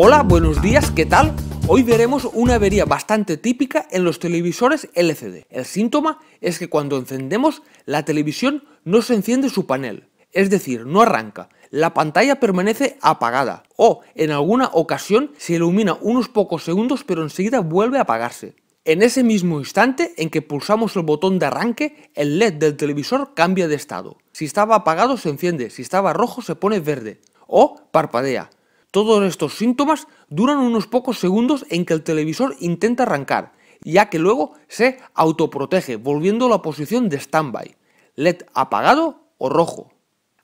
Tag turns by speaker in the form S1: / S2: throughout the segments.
S1: Hola, buenos días, ¿qué tal? Hoy veremos una avería bastante típica en los televisores LCD. El síntoma es que cuando encendemos la televisión no se enciende su panel, es decir, no arranca. La pantalla permanece apagada o en alguna ocasión se ilumina unos pocos segundos pero enseguida vuelve a apagarse. En ese mismo instante en que pulsamos el botón de arranque, el LED del televisor cambia de estado. Si estaba apagado se enciende, si estaba rojo se pone verde o parpadea. Todos estos síntomas duran unos pocos segundos en que el televisor intenta arrancar, ya que luego se autoprotege volviendo a la posición de standby, LED apagado o rojo.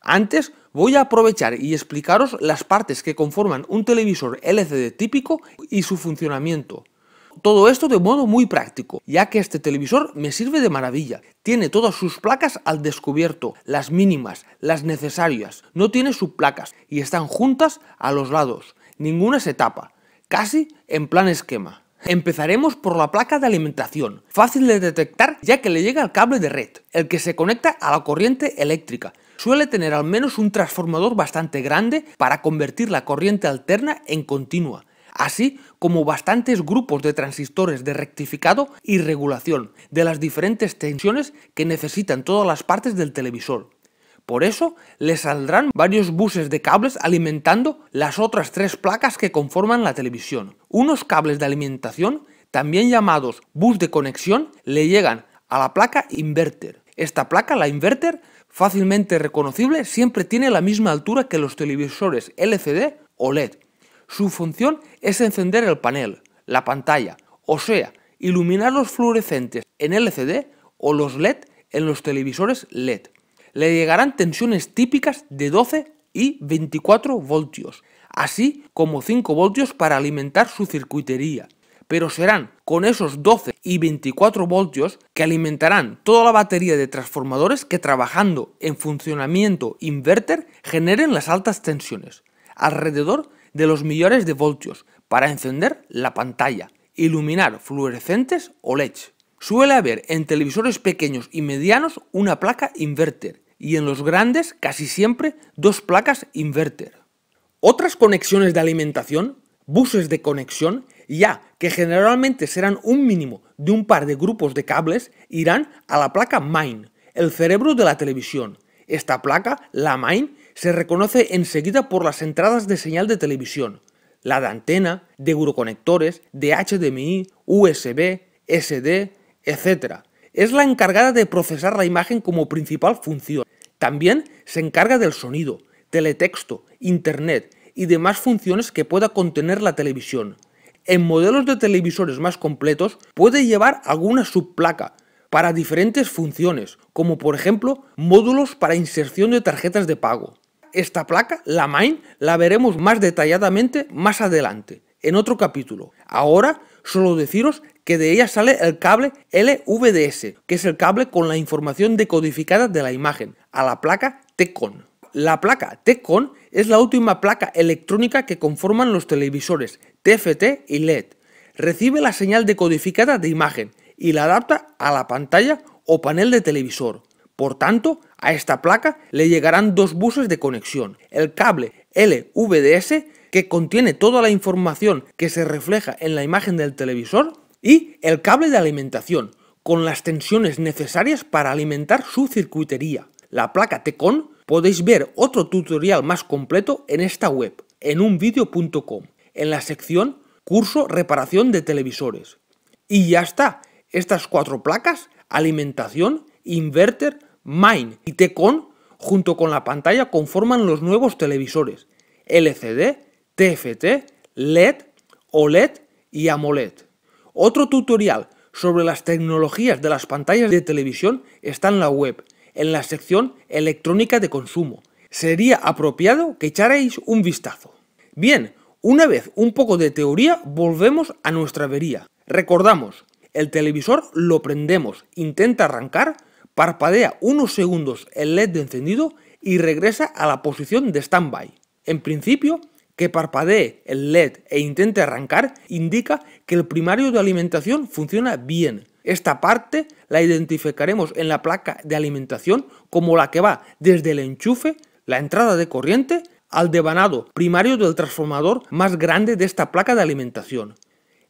S1: Antes voy a aprovechar y explicaros las partes que conforman un televisor LCD típico y su funcionamiento todo esto de modo muy práctico, ya que este televisor me sirve de maravilla. Tiene todas sus placas al descubierto, las mínimas, las necesarias, no tiene subplacas y están juntas a los lados, ninguna se tapa, casi en plan esquema. Empezaremos por la placa de alimentación, fácil de detectar ya que le llega el cable de red, el que se conecta a la corriente eléctrica. Suele tener al menos un transformador bastante grande para convertir la corriente alterna en continua. Así como bastantes grupos de transistores de rectificado y regulación de las diferentes tensiones que necesitan todas las partes del televisor. Por eso le saldrán varios buses de cables alimentando las otras tres placas que conforman la televisión. Unos cables de alimentación, también llamados bus de conexión, le llegan a la placa inverter. Esta placa, la inverter, fácilmente reconocible, siempre tiene la misma altura que los televisores LCD o LED. Su función es encender el panel, la pantalla, o sea, iluminar los fluorescentes en LCD o los LED en los televisores LED. Le llegarán tensiones típicas de 12 y 24 voltios, así como 5 voltios para alimentar su circuitería. Pero serán con esos 12 y 24 voltios que alimentarán toda la batería de transformadores que trabajando en funcionamiento inverter generen las altas tensiones, alrededor de los millones de voltios para encender la pantalla, iluminar fluorescentes o LEDs. Suele haber en televisores pequeños y medianos una placa inverter y en los grandes casi siempre dos placas inverter. Otras conexiones de alimentación, buses de conexión, ya que generalmente serán un mínimo de un par de grupos de cables, irán a la placa main, el cerebro de la televisión. Esta placa, la main, se reconoce enseguida por las entradas de señal de televisión, la de antena, de euroconectores, de HDMI, USB, SD, etc. Es la encargada de procesar la imagen como principal función. También se encarga del sonido, teletexto, internet y demás funciones que pueda contener la televisión. En modelos de televisores más completos puede llevar alguna subplaca para diferentes funciones, como por ejemplo módulos para inserción de tarjetas de pago esta placa, la main, la veremos más detalladamente más adelante, en otro capítulo. Ahora solo deciros que de ella sale el cable LVDS, que es el cable con la información decodificada de la imagen, a la placa TECON. La placa TECON es la última placa electrónica que conforman los televisores TFT y LED. Recibe la señal decodificada de imagen y la adapta a la pantalla o panel de televisor. Por tanto, a esta placa le llegarán dos buses de conexión, el cable LVDS que contiene toda la información que se refleja en la imagen del televisor y el cable de alimentación con las tensiones necesarias para alimentar su circuitería. La placa Tecon podéis ver otro tutorial más completo en esta web, en unvideo.com, en la sección Curso Reparación de Televisores. Y ya está, estas cuatro placas, alimentación, inverter main y Tecon, junto con la pantalla conforman los nuevos televisores LCD, TFT, LED, OLED y AMOLED. Otro tutorial sobre las tecnologías de las pantallas de televisión está en la web, en la sección electrónica de consumo. Sería apropiado que echarais un vistazo. Bien, una vez un poco de teoría, volvemos a nuestra avería. Recordamos, el televisor lo prendemos, intenta arrancar, parpadea unos segundos el LED de encendido y regresa a la posición de standby. En principio, que parpadee el LED e intente arrancar indica que el primario de alimentación funciona bien. Esta parte la identificaremos en la placa de alimentación como la que va desde el enchufe, la entrada de corriente, al devanado primario del transformador más grande de esta placa de alimentación.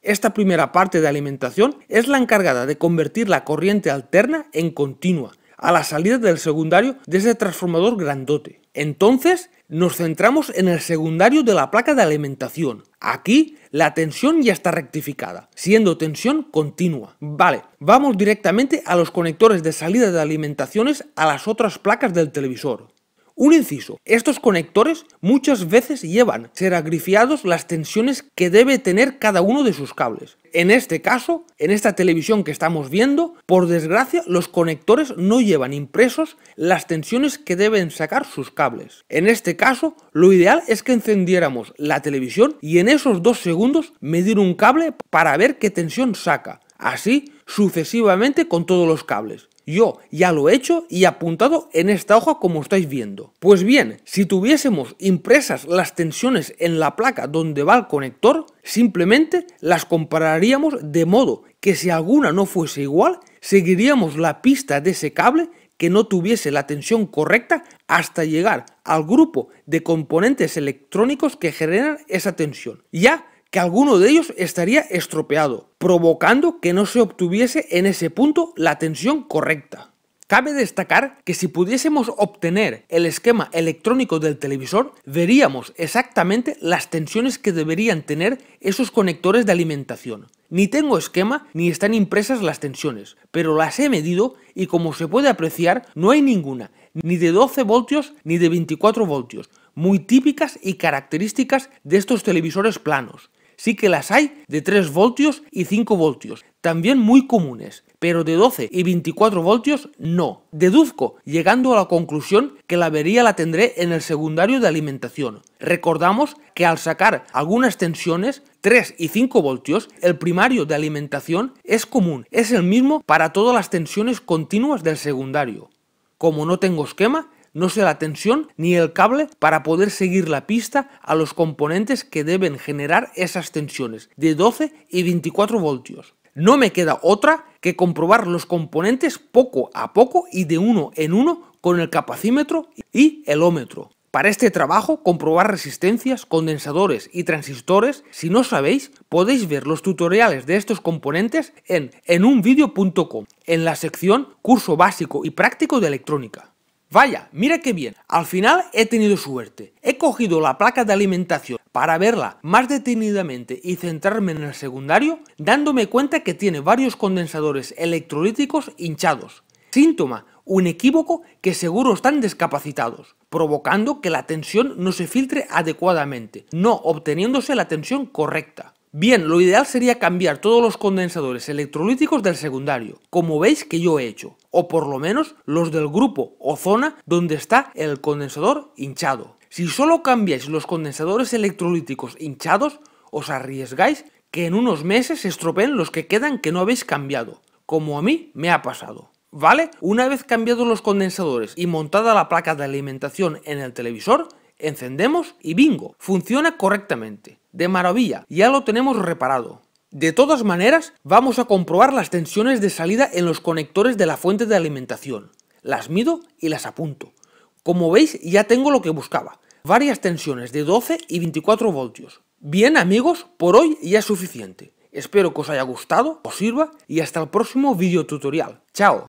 S1: Esta primera parte de alimentación es la encargada de convertir la corriente alterna en continua a la salida del secundario de ese transformador grandote. Entonces nos centramos en el secundario de la placa de alimentación. Aquí la tensión ya está rectificada, siendo tensión continua. Vale, vamos directamente a los conectores de salida de alimentaciones a las otras placas del televisor. Un inciso, estos conectores muchas veces llevan seragrifiados, las tensiones que debe tener cada uno de sus cables. En este caso, en esta televisión que estamos viendo, por desgracia los conectores no llevan impresos las tensiones que deben sacar sus cables. En este caso, lo ideal es que encendiéramos la televisión y en esos dos segundos medir un cable para ver qué tensión saca. Así sucesivamente con todos los cables. Yo ya lo he hecho y apuntado en esta hoja como estáis viendo. Pues bien, si tuviésemos impresas las tensiones en la placa donde va el conector, simplemente las compararíamos de modo que si alguna no fuese igual, seguiríamos la pista de ese cable que no tuviese la tensión correcta hasta llegar al grupo de componentes electrónicos que generan esa tensión. Ya que alguno de ellos estaría estropeado, provocando que no se obtuviese en ese punto la tensión correcta. Cabe destacar que si pudiésemos obtener el esquema electrónico del televisor, veríamos exactamente las tensiones que deberían tener esos conectores de alimentación. Ni tengo esquema ni están impresas las tensiones, pero las he medido y como se puede apreciar no hay ninguna, ni de 12 voltios ni de 24 voltios, muy típicas y características de estos televisores planos. Sí que las hay de 3 voltios y 5 voltios, también muy comunes, pero de 12 y 24 voltios no. Deduzco, llegando a la conclusión que la avería la tendré en el secundario de alimentación. Recordamos que al sacar algunas tensiones, 3 y 5 voltios, el primario de alimentación es común, es el mismo para todas las tensiones continuas del secundario. Como no tengo esquema, no sé la tensión ni el cable para poder seguir la pista a los componentes que deben generar esas tensiones de 12 y 24 voltios. No me queda otra que comprobar los componentes poco a poco y de uno en uno con el capacímetro y el ómetro. Para este trabajo, comprobar resistencias, condensadores y transistores, si no sabéis, podéis ver los tutoriales de estos componentes en enunvideo.com, en la sección Curso Básico y Práctico de Electrónica. Vaya, mira qué bien. Al final he tenido suerte. He cogido la placa de alimentación para verla más detenidamente y centrarme en el secundario, dándome cuenta que tiene varios condensadores electrolíticos hinchados. Síntoma, un equívoco que seguro están descapacitados, provocando que la tensión no se filtre adecuadamente, no obteniéndose la tensión correcta. Bien, lo ideal sería cambiar todos los condensadores electrolíticos del secundario, como veis que yo he hecho, o por lo menos los del grupo o zona donde está el condensador hinchado. Si solo cambiáis los condensadores electrolíticos hinchados, os arriesgáis que en unos meses se estropeen los que quedan que no habéis cambiado, como a mí me ha pasado. ¿Vale? Una vez cambiados los condensadores y montada la placa de alimentación en el televisor, encendemos y bingo, funciona correctamente, de maravilla, ya lo tenemos reparado. De todas maneras, vamos a comprobar las tensiones de salida en los conectores de la fuente de alimentación. Las mido y las apunto. Como veis, ya tengo lo que buscaba, varias tensiones de 12 y 24 voltios. Bien amigos, por hoy ya es suficiente. Espero que os haya gustado, os sirva y hasta el próximo video tutorial. ¡Chao!